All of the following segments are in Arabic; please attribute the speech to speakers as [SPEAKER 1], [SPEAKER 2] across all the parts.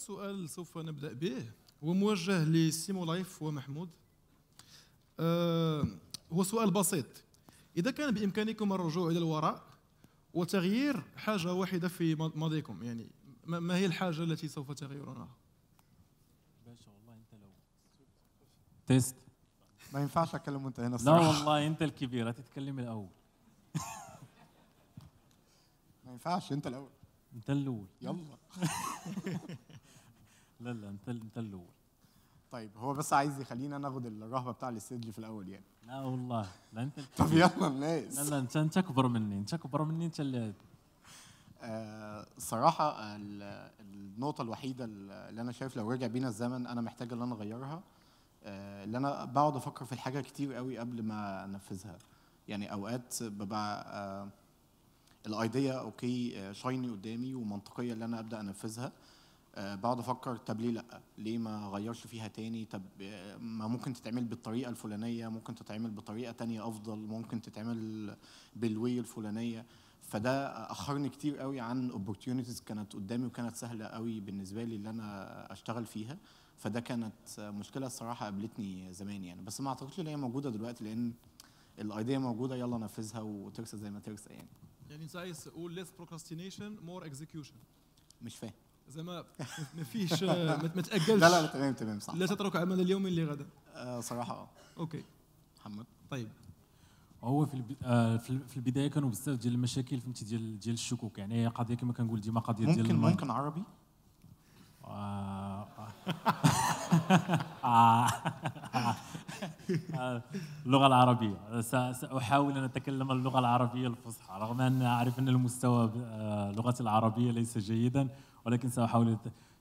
[SPEAKER 1] أول سؤال سوف نبدأ به هو موجه لسيمو لايف ومحمود أه هو سؤال بسيط إذا كان بإمكانكم الرجوع إلى الوراء وتغيير حاجة واحدة في ماضيكم يعني ما هي الحاجة
[SPEAKER 2] التي سوف تغيرونها؟ باشا والله أنت لو
[SPEAKER 3] تيست ما ينفعش أتكلم وأنت هنا الصراحة لا والله
[SPEAKER 2] أنت الكبير هتتكلم الأول ما ينفعش أنت الأول أنت الأول يلا
[SPEAKER 3] لا لا انت انت الاول طيب هو بس عايز يخلينا ناخد الرهبه بتاع الاستيدج في الاول يعني
[SPEAKER 2] لا والله لا انت طب يلا الناس لا لا انت انت اكبر مني انت اكبر مني انت اللي
[SPEAKER 3] آه صراحة النقطة الوحيدة اللي أنا شايف لو رجع بينا الزمن أنا محتاج إن أنا أغيرها آه اللي أنا بقعد أفكر في الحاجة كتير قوي قبل ما أنفذها يعني أوقات ببقى آه الايديا اوكي آه، شايني قدامي ومنطقيه اللي انا ابدا انفذها بقعد افكر طب ليه لا ليه ما غيرش فيها تاني طب ما ممكن تتعمل بالطريقه الفلانيه ممكن تتعمل بطريقه تانية افضل ممكن تتعمل بالوي الفلانيه فده اخرني كتير قوي عن opportunities كانت قدامي وكانت سهله قوي بالنسبه لي اللي انا اشتغل فيها فده كانت مشكله الصراحه قابلتني زمان يعني بس ما اعتقدش ان هي موجوده دلوقتي لان الايديا موجوده يلا نفذها وترسى زي ما ترسى يعني
[SPEAKER 1] يعني انت عايز تقول less procrastination more execution مش فاهم زعما ما فيش ما تاجلش لا لا تمام تمام صح لا تترك عمل اليوم اللي غدا
[SPEAKER 3] آه،
[SPEAKER 2] صراحه اوكي محمد طيب هو في آه، في البدايه كانوا بزاف ديال المشاكل فهمتي ديال ديال الشكوك يعني هي قضيه كما كنقول ديما قضيه ديال ممكن ممكن عربي آه، اللغة العربية سأحاول أن أتكلم اللغة العربية الفصحى رغم أن أعرف أن المستوى لغتي العربية ليس جيدا ولكن سأحاول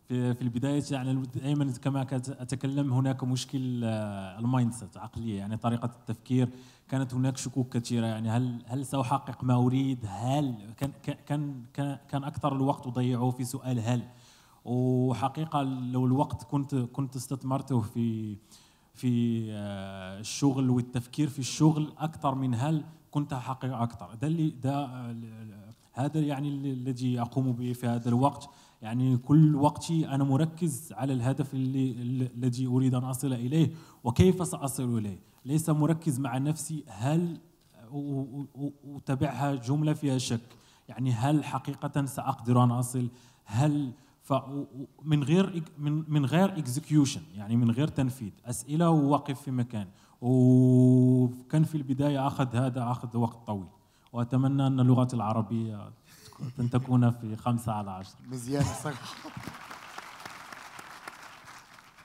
[SPEAKER 2] في, في البداية يعني دائما كما كنت أتكلم هناك مشكل آه، المايند سيت عقلية يعني طريقة التفكير كانت هناك شكوك كثيرة يعني هل هل سأحقق ما أريد هل كان كان كان أكثر الوقت أضيعه في سؤال هل وحقيقة لو الوقت كنت كنت استثمرته في في آه، الشغل والتفكير في الشغل أكثر من هل كنت أحقق أكثر ده اللي ده آه، هذا يعني الذي أقوم به في هذا الوقت يعني كل وقتي أنا مركز على الهدف اللي الذي أريد أن أصل إليه وكيف سأصل إليه ليس مركز مع نفسي هل أتبعها جملة فيها شك يعني هل حقيقة سأقدر أن أصل هل من غير من من غير اكزكيوشن يعني من غير تنفيذ اسئله وواقف في مكان وكان في البدايه اخذ هذا اخذ وقت طويل واتمنى ان اللغه العربيه أن تكون في خمسة على عشرة مزيان صح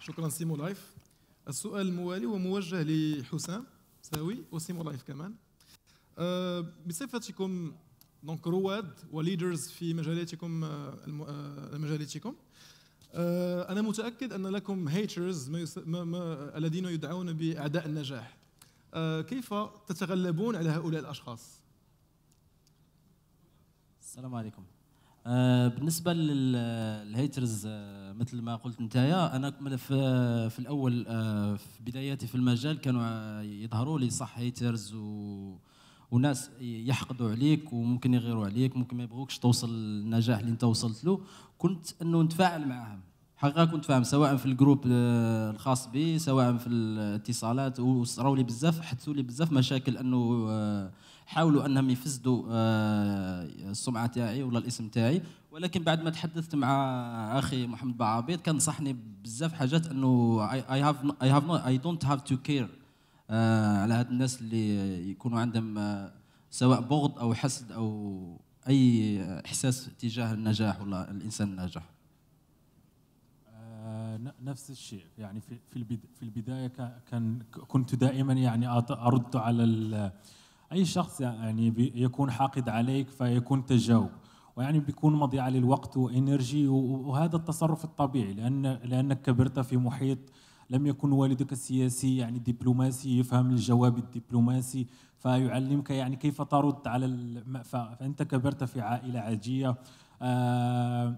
[SPEAKER 1] شكرا سيمو لايف السؤال الموالي وموجه لحسام ساوي وسيمو لايف كمان أه، بصفتكم دونك رواد وليدرز في مجالاتكم أه، أه، مجالاتكم انا متاكد ان لكم هيترز الذين يدعون باعداء النجاح كيف تتغلبون على هؤلاء الاشخاص السلام عليكم
[SPEAKER 4] آه، بالنسبه للهيترز آه، مثل ما قلت نتايا انا في, في الاول آه، في بداياتي في المجال كانوا يظهروا لي صح هيترز و وناس يحقدوا عليك وممكن يغيروا عليك ممكن ما يبغوكش توصل للنجاح اللي انت وصلت له كنت انه نتفاعل معهم حقا كنت فاهم سواء في الجروب الخاص بي سواء في الاتصالات وصراو لي بزاف حدثوا لي بزاف مشاكل انه حاولوا انهم يفسدوا آه، السمعه تاعي ولا الاسم تاعي ولكن بعد ما تحدثت مع اخي محمد بعابيد كان صحني بزاف حاجات انه اي هاف اي هاف اي دونت هاف تو كير على هاد الناس اللي يكونوا عندهم آه، سواء بغض او حسد او اي احساس تجاه النجاح ولا الانسان الناجح
[SPEAKER 2] آه، نفس الشيء يعني في في البدايه كان كنت دائما يعني ارد على اي شخص يعني يكون حاقد عليك فيكون تجاوب ويعني بيكون مضيعه للوقت وانرجي وهذا التصرف الطبيعي لان لانك كبرت في محيط لم يكن والدك السياسي يعني دبلوماسي يفهم الجواب الدبلوماسي فيعلمك يعني كيف ترد على فانت كبرت في عائله عاجيه آه،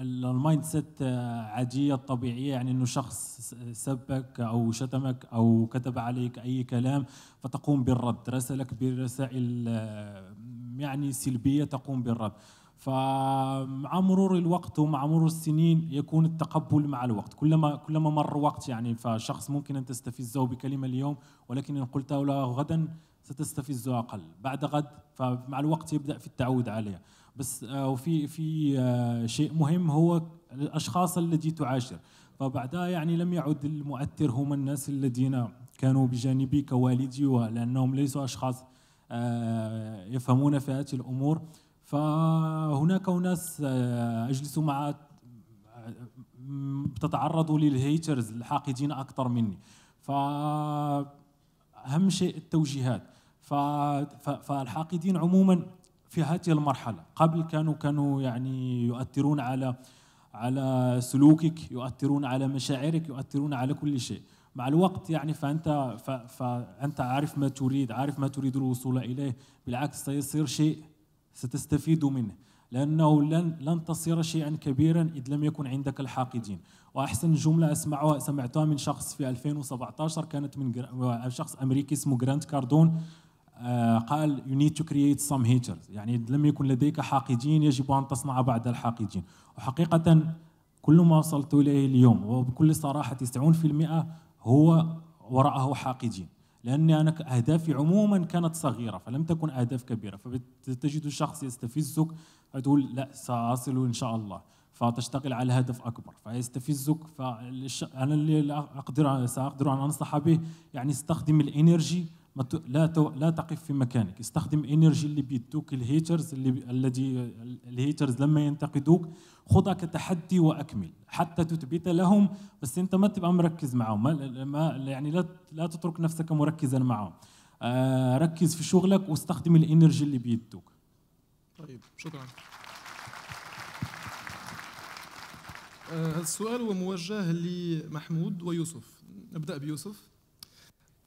[SPEAKER 2] المايند سيت آه، عاديه طبيعيه يعني انه شخص سبك او شتمك او كتب عليك اي كلام فتقوم بالرد رسلك برسائل آه، يعني سلبيه تقوم بالرد فمع مرور الوقت ومع مرور السنين يكون التقبل مع الوقت كلما كلما مر وقت يعني فشخص ممكن ان تستفزه بكلمه اليوم ولكن ان قلت له غدا ستستفزه اقل بعد غد فمع الوقت يبدا في التعود عليه بس آه، وفي في آه، شيء مهم هو الاشخاص الذي تعاشر فبعدها يعني لم يعد المؤثر هم الناس الذين كانوا بجانبي كوالدي لانهم ليسوا اشخاص آه، يفهمون في هذه الامور فهناك ناس اجلس مع تتعرض للهيترز الحاقدين اكثر مني ف اهم شيء التوجيهات فالحاقدين عموما في هذه المرحلة قبل كانوا كانوا يعني يؤثرون على على سلوكك يؤثرون على مشاعرك يؤثرون على كل شيء مع الوقت يعني فأنت فأنت عارف ما تريد عارف ما تريد الوصول إليه بالعكس سيصير شيء ستستفيد منه لأنه لن, لن تصير شيئا كبيرا إذ لم يكن عندك الحاقدين وأحسن جملة أسمعها سمعتها من شخص في 2017 كانت من شخص أمريكي اسمه جراند كاردون آه، قال يو نيد تو كرييت سام هيترز يعني اذا لم يكن لديك حاقدين يجب أن تصنع بعد الحاقدين وحقيقة كل ما وصلت إليه اليوم وبكل صراحة 90% هو وراءه حاقدين لاني أنا أهدافي عموما كانت صغيرة فلم تكن أهداف كبيرة فتجد الشخص يستفزك فتقول لا ساصل ان شاء الله فتشتغل على هدف اكبر فيستفزك فانا اللي اقدر ساقدر ان انصح به يعني استخدم الانرجي لا لا تقف في مكانك استخدم انرجي اللي بيدوك الهيترز اللي الذي الهيترز لما ينتقدوك خذها كتحدي واكمل حتى تثبت لهم بس انت ما تبقى مركز معهم ما يعني لا لا تترك نفسك مركزا معهم آه، ركز في شغلك واستخدم الانرجي اللي بيدوك
[SPEAKER 1] طيب شكرا آه، السؤال هو موجه لمحمود ويوسف نبدا بيوسف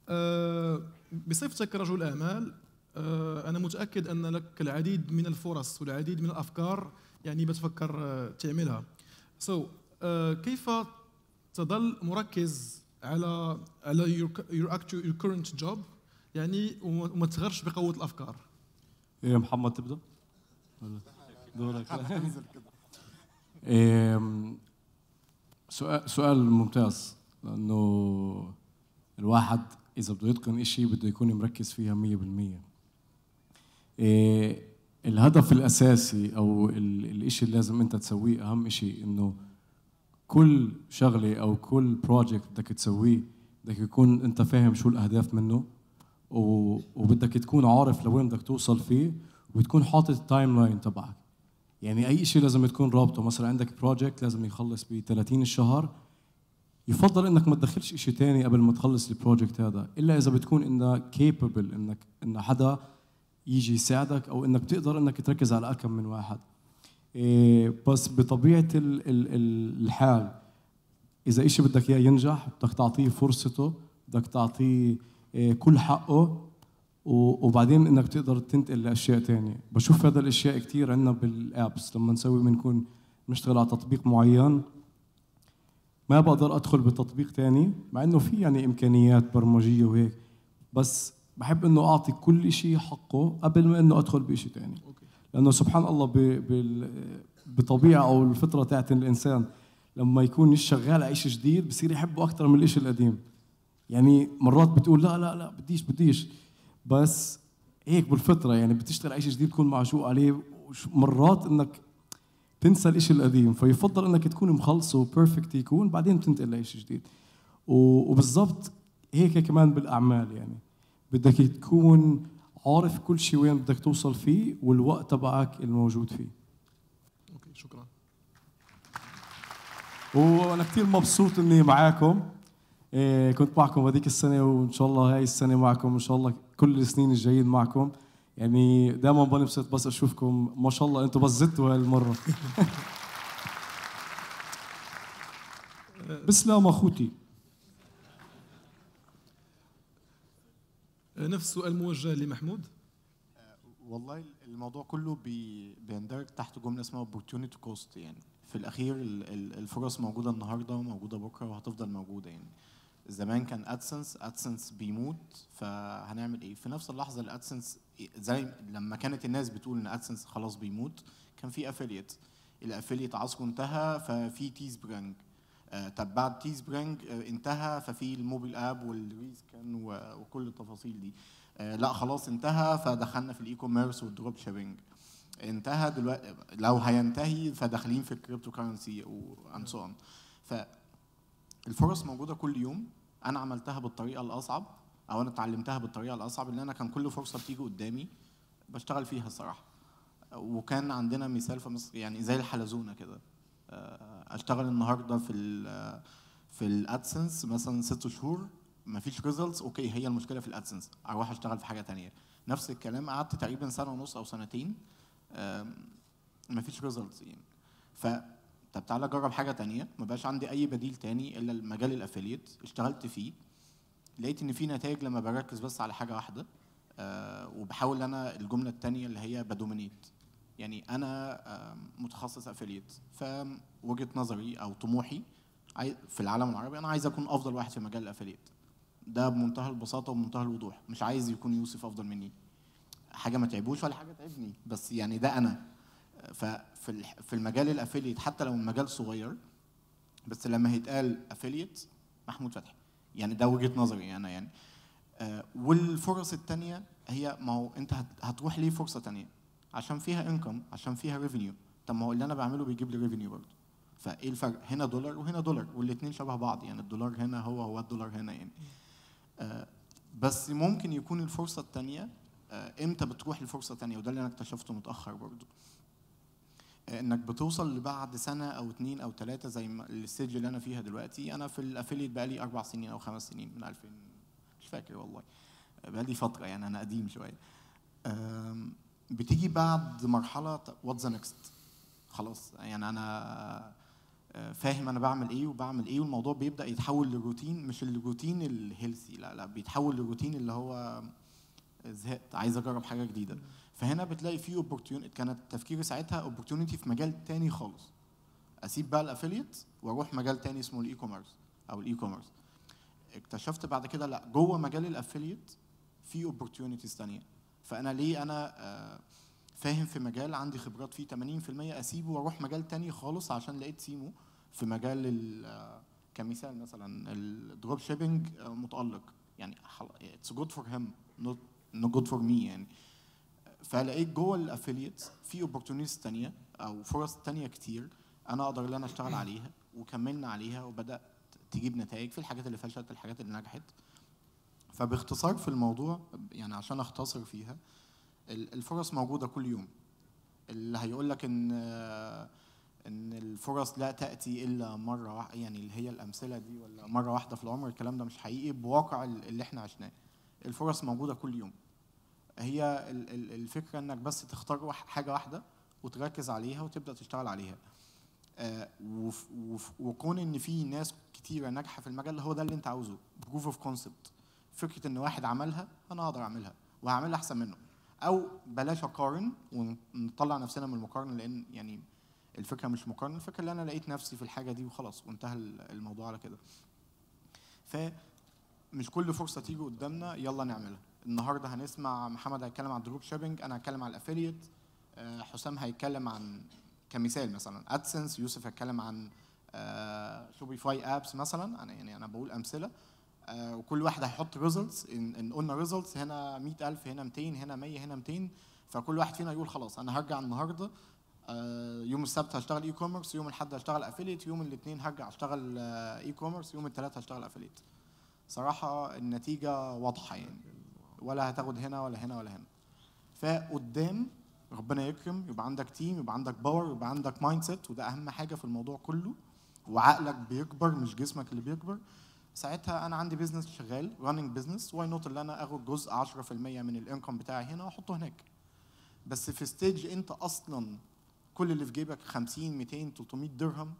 [SPEAKER 1] آه، بصفتك رجل اعمال آه، انا متاكد ان لك العديد من الفرص والعديد من الافكار يعني بتفكر تعملها سو so, كيف تظل مركز على على your, actual, your current job يعني وما تغرش بقوه الافكار
[SPEAKER 5] يا إيه، محمد تبدا دورك إيه، سؤال سؤال ممتاز لانه الواحد اذا بده يتقن شيء بده يكون مركز فيها 100% إيه، الهدف الاساسي او الشيء اللي لازم انت تسويه اهم شيء انه كل شغله او كل بروجكت بدك تسويه بدك يكون انت فاهم شو الاهداف منه وبدك تكون عارف لوين بدك توصل فيه وتكون حاطط التايم لاين تبعك يعني اي شيء لازم تكون رابطه مثلا عندك بروجكت لازم يخلص ب 30 الشهر يفضل انك ما تدخلش شيء ثاني قبل ما تخلص البروجكت هذا الا اذا بتكون انك كيبل انك ان حدا يجي يساعدك او انك بتقدر انك تركز على اكم من واحد إيه بس بطبيعه الحال اذا شيء بدك اياه ينجح بدك تعطيه فرصته بدك تعطيه إيه كل حقه وبعدين انك تقدر تنتقل لاشياء تانية بشوف هذا الاشياء كثير عندنا بالابس لما نسوي بنكون بنشتغل على تطبيق معين ما بقدر ادخل بتطبيق تاني مع انه في يعني امكانيات برمجيه وهيك بس بحب انه اعطي كل شيء حقه قبل ما انه ادخل بشيء تاني لانه سبحان الله بطبيعه او الفطره تاعت الانسان لما يكون شغال على شيء جديد بصير يحبه اكثر من الشيء القديم يعني مرات بتقول لا لا لا بديش بديش بس هيك بالفطره يعني بتشتغل اي شيء جديد بتكون معشوق عليه مرات انك تنسى الشيء القديم فيفضل انك تكون مخلصه وبيرفكت يكون بعدين بتنتقل لشيء جديد وبالضبط هيك كمان بالاعمال يعني بدك تكون عارف كل شيء وين بدك توصل فيه والوقت تبعك الموجود فيه اوكي شكرا وانا كثير مبسوط اني معاكم إيه، كنت معكم هذيك السنه وان شاء الله هاي السنه معكم ان شاء الله كل السنين الجايين معكم يعني دائما بنبسط بس اشوفكم ما شاء الله انتم بس زدتوا هالمره بسلام اخوتي
[SPEAKER 1] نفس السؤال موجه لمحمود
[SPEAKER 3] والله الموضوع كله بيندرج تحت جمله اسمها opportunity cost يعني في الاخير الفرص موجوده النهارده وموجوده بكره وهتفضل موجوده يعني زمان كان ادسنس ادسنس بيموت فهنعمل ايه في نفس اللحظه الادسنس زي لما كانت الناس بتقول ان ادسنس خلاص بيموت كان في افيليت الافيليت عصره انتهى ففي تي سبرينج آه طب بعد تي سبرينج آه انتهى ففي الموبيل اب كان وكل التفاصيل دي آه لا خلاص انتهى فدخلنا في الاي كوميرس والدروب شيبنج انتهى دلوقتي لو هينتهي فداخلين في الكريبتو كرنسي وان سو ف فالفرص موجوده كل يوم انا عملتها بالطريقه الاصعب او انا اتعلمتها بالطريقه الاصعب ان انا كان كل فرصه بتيجي قدامي بشتغل فيها الصراحه وكان عندنا مثال في مصر يعني زي الحلزونه كده آه، اشتغل النهارده في الـ في الادسنس مثلا ست شهور مفيش ريزلتس اوكي هي المشكله في الادسنس اروح اشتغل في حاجه تانية نفس الكلام قعدت تقريبا سنه ونص او سنتين مفيش ريزلتس يعني طب تعالى اجرب حاجه تانية ما بقاش عندي اي بديل تاني الا المجال الافيليت اشتغلت فيه لقيت ان في نتائج لما بركز بس على حاجه واحده أه وبحاول انا الجمله التانية اللي هي بدومينيت يعني انا أه متخصص افيليت فوجهه نظري او طموحي في العالم العربي انا عايز اكون افضل واحد في مجال الافيليت ده بمنتهى البساطه وبمنتهى الوضوح مش عايز يكون يوسف افضل مني حاجه ما تعبوش ولا حاجه تعبني بس يعني ده انا ف في في المجال الافيليت حتى لو المجال صغير بس لما هيتقال افيليت محمود فتحي يعني ده وجهه نظري انا يعني آه، والفرص الثانيه هي ما هو انت هتروح ليه فرصه ثانيه عشان فيها انكم عشان فيها ريفينيو طب ما هو اللي انا بعمله بيجيب لي ريفينيو برضه فايه الفرق هنا دولار وهنا دولار والاثنين شبه بعض يعني الدولار هنا هو هو الدولار هنا يعني آه، بس ممكن يكون الفرصه الثانيه آه، امتى بتروح لفرصه ثانيه وده اللي انا اكتشفته متاخر برضه انك بتوصل لبعد سنه او اتنين او ثلاثه زي الاستديو اللي انا فيها دلوقتي انا في الافيليت بقالي اربع سنين او خمس سنين من 2000 مش فاكر والله بقالي فتره يعني انا قديم شويه بتيجي بعد مرحله واتس ذا نكست خلاص يعني انا آه، فاهم انا بعمل ايه وبعمل ايه والموضوع بيبدا يتحول لروتين مش الروتين الهيلثي لا لا بيتحول لروتين اللي هو زهقت عايز اجرب حاجه جديده فهنا بتلاقي في اوبورتيونيتي كانت تفكيري ساعتها اوبورتيونيتي في مجال تاني خالص اسيب بقى الافيليت واروح مجال تاني اسمه الاي كوميرس او الاي كوميرس اكتشفت بعد كده لا جوه مجال الافيليت في اوبورتيونيتيز تانية فانا ليه انا آه، فاهم في مجال عندي خبرات فيه 80% اسيبه واروح مجال تاني خالص عشان لقيت سيمو في مجال آه، كمثال مثلا الدروب شيبنج آه، متالق يعني اتس جود فور هيم نوت جود فور مي يعني فلقيت جوه الافيليتس في اوبورتونيتيز تانية او فرص تانية كتير انا اقدر ان انا اشتغل عليها وكملنا عليها وبدات تجيب نتائج في الحاجات اللي فشلت الحاجات اللي نجحت فباختصار في الموضوع يعني عشان اختصر فيها الفرص موجوده كل يوم اللي هيقول لك ان ان الفرص لا تاتي الا مره واحده يعني اللي هي الامثله دي ولا مره واحده في العمر الكلام ده مش حقيقي بواقع اللي احنا عشناه الفرص موجوده كل يوم هي الفكره انك بس تختار حاجه واحده وتركز عليها وتبدا تشتغل عليها آه، وكون ان في ناس كتيره ناجحه في المجال هو ده اللي انت عاوزه بروف اوف كونسبت فكره ان واحد عملها انا أقدر اعملها وهعملها احسن منه او بلاش اقارن ونطلع نفسنا من المقارنه لان يعني الفكره مش مقارنه الفكره اللي انا لقيت نفسي في الحاجه دي وخلاص وانتهى الموضوع على كده فمش كل فرصه تيجي قدامنا يلا نعملها النهارده هنسمع محمد هيتكلم عن دروب شيبنج انا هتكلم عن الافيليت آه، حسام هيتكلم عن كمثال مثلا ادسنس يوسف هيتكلم عن شوبيفاي آه، ابس مثلا انا يعني انا بقول امثله آه، وكل واحد هيحط ريزلتس ان قلنا ريزلتس هنا 100000 هنا 200 هنا 100 هنا 200 فكل واحد فينا يقول خلاص انا هرجع النهارده يوم السبت هشتغل اي كوميرس يوم الاحد هشتغل افيليت يوم الاثنين هرجع اشتغل اي كوميرس يوم الثلاث هشتغل افيليت صراحه النتيجه واضحه يعني ولا هتاخد هنا ولا هنا ولا هنا فقدام ربنا يكرم يبقى عندك تيم يبقى عندك باور يبقى عندك مايند سيت وده اهم حاجه في الموضوع كله وعقلك بيكبر مش جسمك اللي بيكبر ساعتها انا عندي بزنس شغال راننج بزنس واي نوت اللي انا اخد جزء 10% من الانكم بتاعي هنا واحطه هناك بس في ستيج انت اصلا كل اللي في جيبك 50 200 300 درهم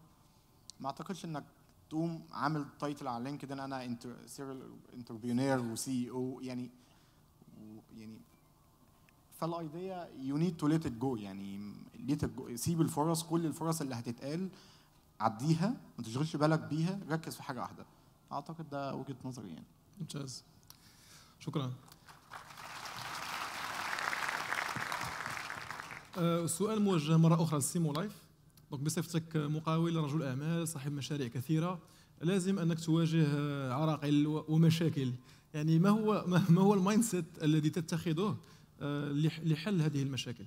[SPEAKER 3] ما اعتقدش انك تقوم عامل تايتل على ان انا انتربرونير وسي او يعني يعني فالايديا يو نيد تو ليت ات جو يعني ليت جو سيب الفرص كل الفرص اللي هتتقال عديها ما تشغلش بالك بيها ركز في حاجه واحده اعتقد ده وجهه نظري يعني ممتاز
[SPEAKER 1] شكرا آه، السؤال موجه مرة أخرى لسيمو لايف دونك بصفتك مقاول رجل أعمال صاحب مشاريع كثيرة لازم أنك تواجه عراقيل ومشاكل يعني ما هو ما هو المايند سيت الذي تتخذه آه، لحل هذه المشاكل؟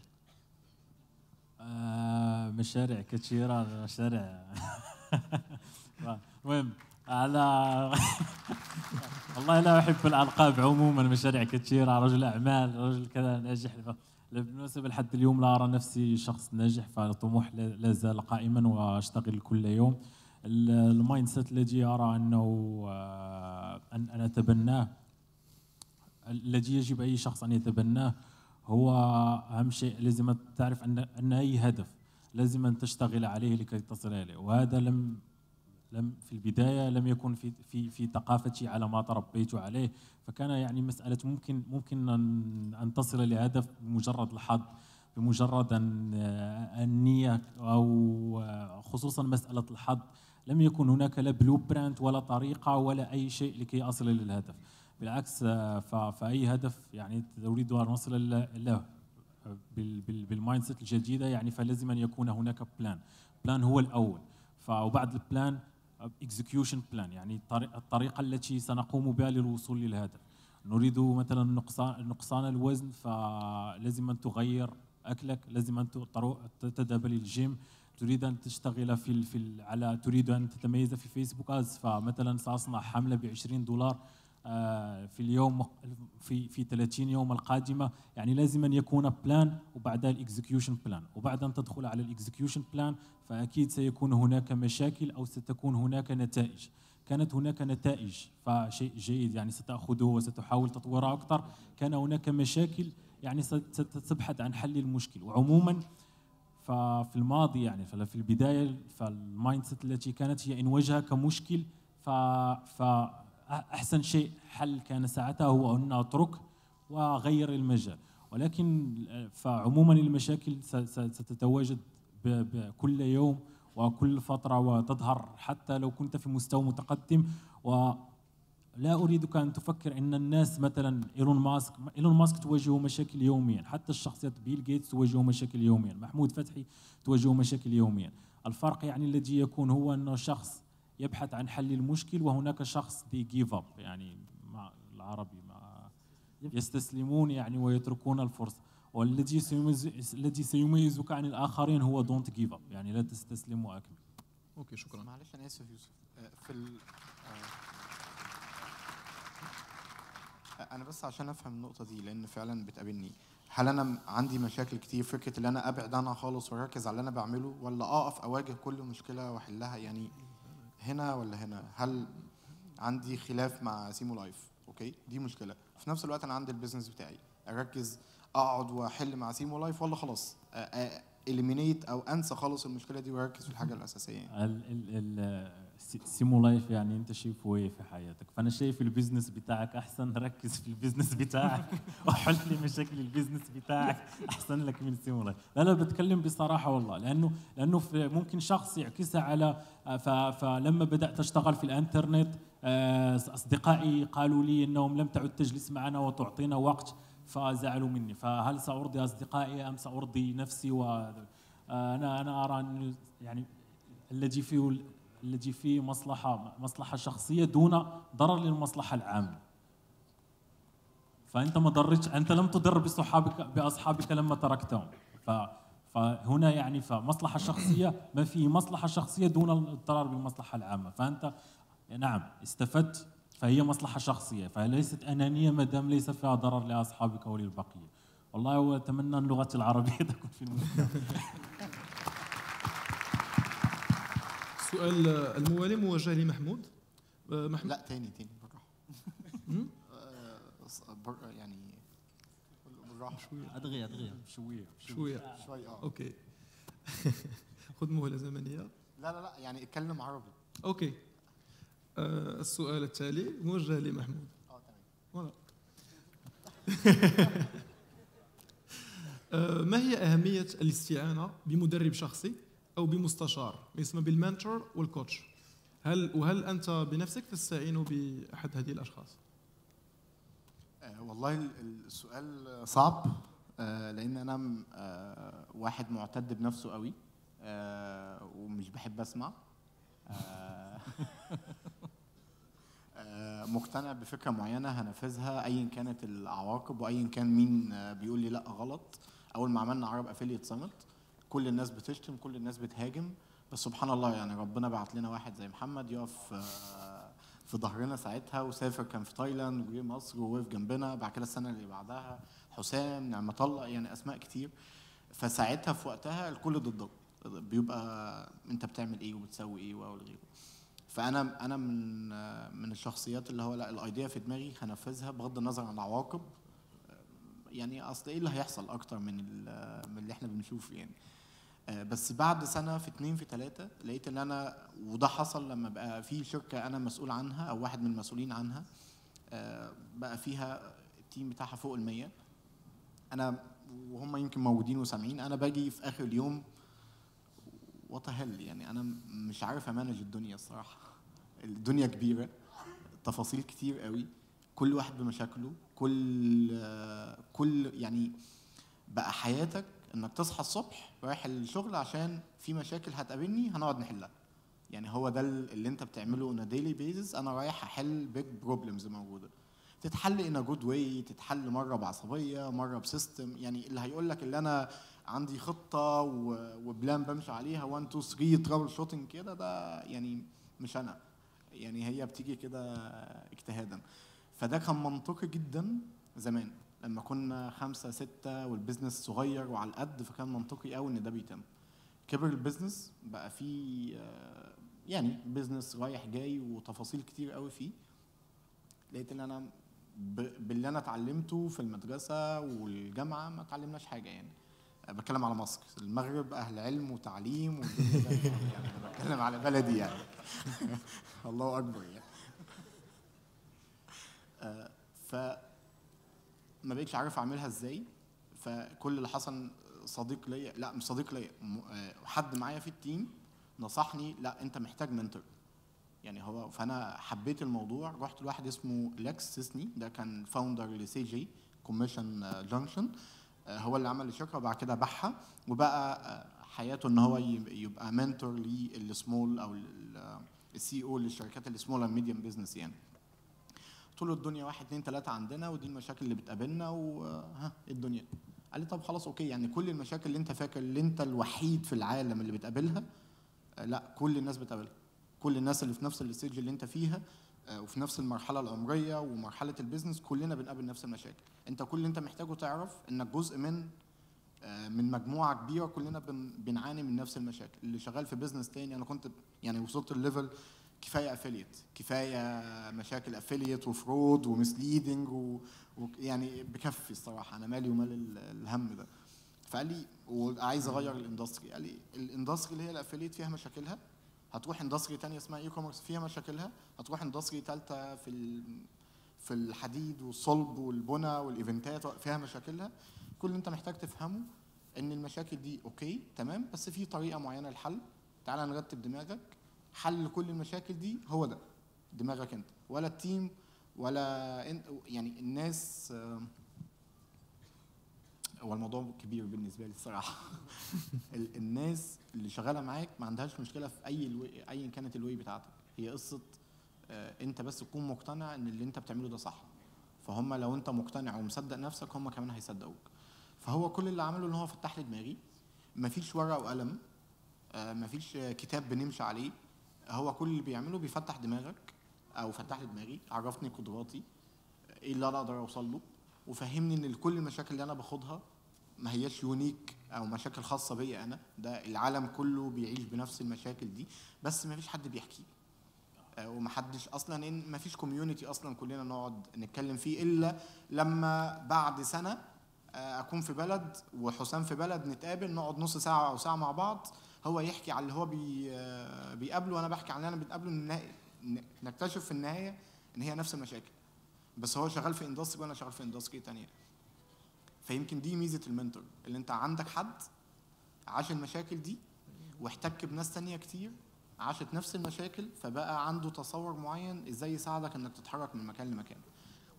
[SPEAKER 2] آه، مشاريع كثيرة مشاريع المهم على والله لا احب الالقاب عموما مشاريع كثيره رجل اعمال رجل كذا ناجح بالمناسبه لحد اليوم لا ارى نفسي شخص ناجح فالطموح لا زال قائما واشتغل كل يوم المايند سيت الذي ارى انه آه، ان انا اتبناه الذي يجب اي شخص ان يتبناه هو اهم شيء لازم تعرف ان ان اي هدف لازم ان تشتغل عليه لكي تصل اليه وهذا لم لم في البدايه لم يكن في في في ثقافتي على ما تربيت عليه فكان يعني مساله ممكن ممكن ان ان تصل لهدف بمجرد الحظ بمجرد ان النيه او خصوصا مساله الحظ لم يكن هناك لا بلو برانت ولا طريقه ولا اي شيء لكي اصل للهدف بالعكس آه، فاي هدف يعني انت ان نصل له بالمايند سيت الجديده يعني فلازم ان يكون هناك بلان بلان هو الاول وبعد البلان اكزكيوشن بلان يعني الطريقه التي سنقوم بها للوصول للهدف نريد مثلا نقصان نقصان الوزن فلازم ان تغير اكلك لازم ان تذهب للجيم تريد ان تشتغل في في على تريد ان تتميز في فيسبوك از فمثلا ساصنع حمله ب 20 دولار آه، في اليوم في في 30 يوم القادمه يعني لازم ان يكون بلان وبعدها الاكزكيوشن بلان وبعد ان تدخل على الاكزكيوشن بلان فاكيد سيكون هناك مشاكل او ستكون هناك نتائج كانت هناك نتائج فشيء جيد يعني ستاخذه وستحاول تطويره اكثر كان هناك مشاكل يعني ستبحث عن حل المشكل وعموما ففي الماضي يعني في البدايه فالمايند سيت التي كانت هي ان واجهك مشكل ف أحسن شيء حل كان ساعتها هو أن أترك وأغير المجال ولكن آه، فعموما المشاكل ستتواجد كل يوم وكل فترة وتظهر حتى لو كنت في مستوى متقدم و لا أريدك أن تفكر أن الناس مثلا إيلون ماسك إيلون ماسك تواجهه مشاكل يوميا حتى الشخصيات بيل جيتس تواجهه مشاكل يوميا محمود فتحي تواجهه مشاكل يوميا الفرق يعني الذي يكون هو أنه شخص يبحث عن حل المشكل وهناك شخص بي جيف اب يعني مع العربي مع يستسلمون يعني ويتركون الفرصة والذي الذي سيميزك عن الآخرين هو دونت جيف اب يعني لا تستسلم وأكمل
[SPEAKER 3] أوكي شكرا معلش أنا آسف يوسف آه، في ال... آه، انا بس عشان افهم النقطه دي لان فعلا بتقابلني هل انا عندي مشاكل كتير فكره ان انا ابعد عنها خالص واركز على اللي انا بعمله ولا اقف اواجه كل مشكله واحلها يعني هنا ولا هنا هل عندي خلاف مع سيمو لايف اوكي دي مشكله في نفس الوقت انا عندي البيزنس بتاعي اركز اقعد واحل مع سيمو لايف ولا خلاص اليمينيت او انسى خالص المشكله دي واركز في الحاجه الاساسيه
[SPEAKER 2] يعني. سيمو لايف يعني انت شايفه ايه في حياتك فانا شايف البيزنس بتاعك احسن ركز في البيزنس بتاعك وحل لي مشاكل البيزنس بتاعك احسن لك من سيمو لايف لا لا بتكلم بصراحه والله لانه لانه في ممكن شخص يعكسها على فلما بدات اشتغل في الانترنت آه، اصدقائي قالوا لي انهم لم تعد تجلس معنا وتعطينا وقت فزعلوا مني فهل سارضي اصدقائي ام سارضي نفسي و آه، انا انا ارى يعني الذي فيه الذي فيه مصلحة مصلحة شخصية دون ضرر للمصلحة العامة فأنت ما ضرتش أنت لم تضر بصحابك بأصحابك لما تركتهم ف فهنا يعني فمصلحة شخصية ما فيه مصلحة شخصية دون الضرر بالمصلحة العامة فأنت نعم استفدت فهي مصلحة شخصية فليست أنانية ما دام ليس فيها ضرر لأصحابك وللبقية والله أتمنى اللغة العربية تكون في المستقبل السؤال الموالي
[SPEAKER 1] موجه لمحمود آه، محمود لا ثاني ثاني
[SPEAKER 3] بالراحه آه، يعني بالراحه شويه ادغي ادغي شويه شويه شويه اه اوكي
[SPEAKER 1] خذ مهله زمنيه
[SPEAKER 3] لا لا لا يعني اتكلم عربي
[SPEAKER 1] اوكي آه السؤال التالي موجه لمحمود اه تمام آه، ما هي اهميه الاستعانه بمدرب شخصي او بمستشار ما يسمى بالمنتور والكوتش هل وهل انت بنفسك تستعين باحد هذه الاشخاص؟
[SPEAKER 3] آه، والله السؤال صعب آه، لان انا آه، واحد معتد بنفسه قوي ومش بحب اسمع مقتنع بفكره معينه هنفذها ايا كانت العواقب وايا كان مين بيقول لي لا غلط اول ما عملنا عرب افيليت سمت كل الناس بتشتم كل الناس بتهاجم بس سبحان الله يعني ربنا بعت لنا واحد زي محمد يقف آه، في ظهرنا ساعتها وسافر كان في تايلاند وجه مصر ووقف جنبنا بعد كده السنه اللي بعدها حسام نعمة الله يعني اسماء كتير فساعتها في وقتها الكل ضدك بيبقى انت بتعمل ايه وبتسوي ايه او غيره فانا انا من آه، من الشخصيات اللي هو لا الايديا في دماغي هنفذها بغض النظر عن العواقب يعني اصل ايه اللي هيحصل اكتر من آه، من اللي احنا بنشوفه يعني آه، بس بعد سنه في اثنين في ثلاثه لقيت ان انا وده حصل لما بقى في شركه انا مسؤول عنها او واحد من المسؤولين عنها آه، بقى فيها التيم بتاعها فوق ال 100 انا وهم يمكن موجودين وسامعين انا باجي في اخر اليوم وتهل يعني انا مش عارف امانج الدنيا الصراحه الدنيا كبيره تفاصيل كتير قوي كل واحد بمشاكله كل آه، كل يعني بقى حياتك انك تصحى الصبح رايح الشغل عشان في مشاكل هتقابلني هنقعد نحلها يعني هو ده اللي انت بتعمله اون ديلي بيزس انا رايح احل بيج بروبلمز موجوده تتحل ان جود واي تتحل مره بعصبيه مره بسيستم يعني اللي هيقول لك اللي انا عندي خطه وبلان بمشي عليها 1 2 3 ترابل شوتنج كده ده يعني مش انا يعني هي بتيجي كده اجتهادا فده كان منطقي جدا زمان لما كنا خمسة ستة والبزنس صغير وعلى القد فكان منطقي قوي إن ده بيتم كبر البيزنس بقى فيه آه، يعني بزنس رايح جاي وتفاصيل كتير قوي فيه لقيت ان انا باللي انا اتعلمته في المدرسه والجامعه ما اتعلمناش حاجه يعني بتكلم على مصر المغرب اهل علم وتعليم يعني بتكلم على بلدي يعني الله اكبر يعني آه، ف ما بقتش عارف اعملها ازاي فكل اللي حصل صديق ليا لا مش صديق ليا آه، حد معايا في التيم نصحني لا انت محتاج منتور يعني هو فانا حبيت الموضوع رحت لواحد اسمه لكس سيسني ده كان فاوندر لسي جي كوميشن جانكشن آه، آه، هو اللي عمل الشركه وبعد كده باعها وبقى حياته ان هو يبقى منتور للسمول او السي او للشركات السمول اند ميديوم بزنس يعني طول الدنيا واحد اتنين تلاته عندنا ودي المشاكل اللي بتقابلنا وها إيه الدنيا قال لي طب خلاص اوكي يعني كل المشاكل اللي انت فاكر اللي انت الوحيد في العالم اللي بتقابلها آه، لا كل الناس بتقابلها كل الناس اللي في نفس الاستيج اللي انت فيها آه، وفي نفس المرحله العمريه ومرحله البيزنس كلنا بنقابل نفس المشاكل انت كل اللي انت محتاجه تعرف انك جزء من آه، من مجموعه كبيره كلنا بنعاني من نفس المشاكل اللي شغال في بيزنس تاني انا كنت يعني وصلت الليفل كفايه افيليت كفايه مشاكل افيليت وفرود ومسليدنج و... و... يعني بكفي الصراحه انا مالي ومال الهم ده فقال لي وعايز اغير الاندستري قال لي الاندستري اللي هي الافيليت فيها مشاكلها هتروح اندستري ثانيه اسمها اي كوميرس فيها مشاكلها هتروح اندستري ثالثه في ال... في الحديد والصلب والبنى والايفنتات فيها مشاكلها كل اللي انت محتاج تفهمه ان المشاكل دي اوكي تمام بس في طريقه معينه للحل تعالى نرتب دماغك حل لكل المشاكل دي هو ده دماغك انت ولا التيم ولا انت يعني الناس آه، هو الموضوع كبير بالنسبه لي الصراحه الناس اللي شغاله معاك ما عندهاش مشكله في اي الوي ايا كانت الوي بتاعتك هي قصه آه، انت بس تكون مقتنع ان اللي انت بتعمله ده صح فهم لو انت مقتنع ومصدق نفسك هم كمان هيصدقوك فهو كل اللي عمله ان هو فتح لي دماغي مفيش ورقه وقلم آه، مفيش كتاب بنمشي عليه هو كل اللي بيعمله بيفتح دماغك او فتح لي دماغي عرفني قدراتي ايه اللي انا اقدر اوصل له وفهمني ان كل المشاكل اللي انا باخدها ما هياش يونيك او مشاكل خاصه بيا انا ده العالم كله بيعيش بنفس المشاكل دي بس ما فيش حد بيحكي آه، ومحدش اصلا ان ما فيش كوميونتي اصلا كلنا نقعد نتكلم فيه الا لما بعد سنه آه، اكون في بلد وحسام في بلد نتقابل نقعد نص ساعه او ساعه مع بعض هو يحكي على اللي هو بي آه، بيقابله وانا بحكي عن اللي انا بتقابله ان نكتشف في النهايه ان هي نفس المشاكل بس هو شغال في اندستري وانا شغال في اندستري تانية فيمكن دي ميزه المنتور اللي انت عندك حد عاش المشاكل دي واحتك بناس تانية كتير عاشت نفس المشاكل فبقى عنده تصور معين ازاي يساعدك انك تتحرك من مكان لمكان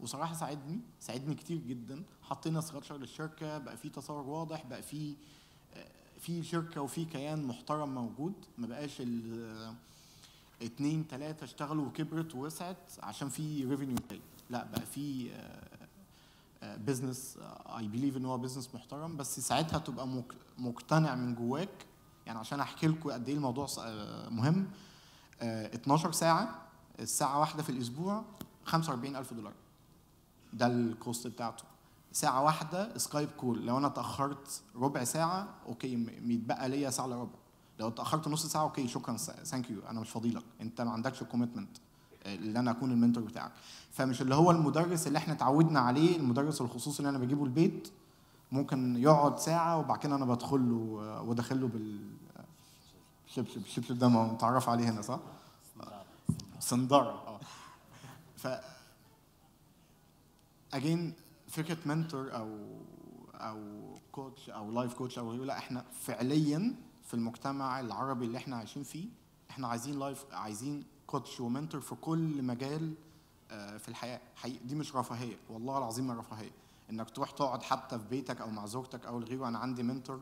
[SPEAKER 3] وصراحه ساعدني ساعدني كتير جدا حطينا استراكشر للشركه بقى في تصور واضح بقى في آه، في شركه وفي كيان محترم موجود ما بقاش اتنين تلاته اشتغلوا وكبرت ووسعت عشان في ريفينيو لا بقى في بزنس اي بليف ان هو بزنس محترم بس ساعتها تبقى مقتنع من جواك يعني عشان احكي لكم قد ايه الموضوع آه، مهم 12 آه، ساعه الساعه واحده في الاسبوع 45000 دولار ده الكوست بتاعته ساعة واحدة سكايب كول لو أنا اتأخرت ربع ساعة أوكي يتبقى ليا ساعة إلا ربع لو اتأخرت نص ساعة أوكي شكرا ثانك يو أنا مش فاضيلك أنت ما عندكش الكوميتمنت اللي آه، انا اكون المنتور بتاعك فمش اللي هو المدرس اللي احنا اتعودنا عليه المدرس الخصوصي اللي انا بجيبه البيت ممكن يقعد ساعه وبعد كده انا بدخل له آه، وادخل له بال شبشب شبشب ده متعرف عليه هنا صح؟ صندارة اه ف اجين فكره منتور او او كوتش او لايف كوتش او غيره لا احنا فعليا في المجتمع العربي اللي احنا عايشين فيه احنا عايزين لايف عايزين كوتش ومنتور في كل مجال آه، في الحياه دي مش رفاهيه والله العظيم ما رفاهيه انك تروح تقعد حتى في بيتك او مع زوجتك او لغيره انا عندي منتور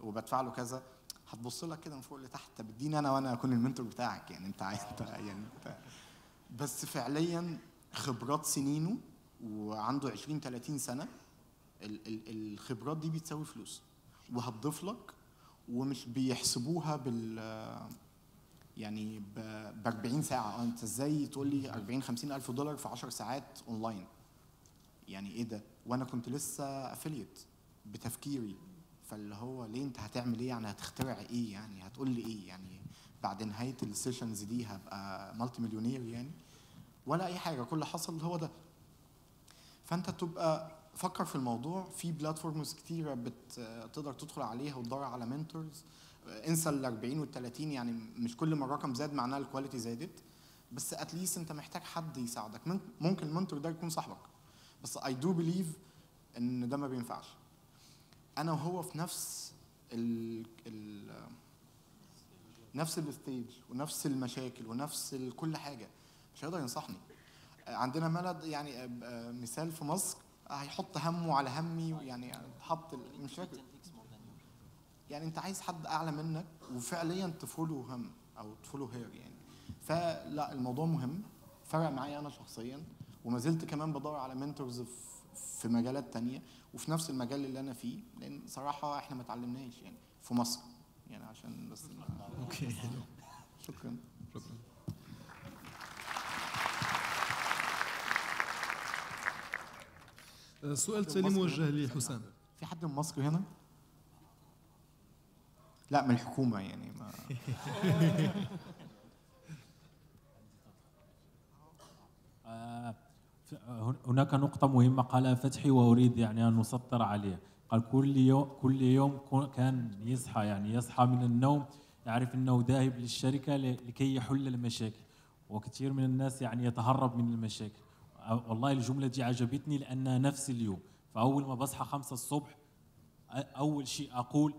[SPEAKER 3] وبدفع له كذا هتبص لك كده من فوق لتحت طب اديني انا وانا اكون المنتور بتاعك يعني انت عايز يعني انت بس فعليا خبرات سنينه وعنده 20 30 سنه الخبرات دي بتساوي فلوس وهتضيف لك ومش بيحسبوها بال يعني ب 40 ساعه آه، انت ازاي تقول لي 40 50 الف دولار في 10 ساعات اونلاين يعني ايه ده وانا كنت لسه افيليت بتفكيري فاللي هو ليه انت هتعمل ايه يعني هتخترع ايه يعني هتقول لي ايه يعني بعد نهايه السيشنز دي هبقى مالتي مليونير يعني ولا اي حاجه كل اللي حصل هو ده فانت تبقى فكر في الموضوع في بلاتفورمز كتيره بتقدر تدخل عليها وتدور على منتورز انسى ال 40 وال 30 يعني مش كل ما الرقم زاد معناه الكواليتي زادت بس اتليست انت محتاج حد يساعدك ممكن المنتور ده يكون صاحبك بس اي دو بليف ان ده ما بينفعش انا وهو في نفس ال ال نفس الستيج ونفس المشاكل ونفس كل حاجه مش هيقدر ينصحني عندنا ملد يعني آه، آه، مثال في مصر هيحط همه على همي يعني حط مش فاكر يعني انت عايز حد اعلى منك وفعليا تفولو هم او تفولو هير يعني فلا الموضوع مهم فرق معايا انا شخصيا وما زلت كمان بدور على منتورز في مجالات تانية وفي نفس المجال اللي انا فيه لان صراحه احنا ما اتعلمناش يعني في مصر يعني عشان بس اوكي شكرا سؤال تاني موجه لحسام في حد من مصر هنا؟
[SPEAKER 2] لا من الحكومة يعني ما آه، هناك نقطة مهمة قالها فتحي وأريد يعني أن أسطر عليه قال كل يوم كل يوم كان يصحى يعني يصحى من النوم يعرف أنه ذاهب للشركة لكي يحل المشاكل وكثير من الناس يعني يتهرب من المشاكل والله الجمله دي عجبتني لانها نفس اليوم فاول ما بصحى خمسة الصبح اول شيء اقول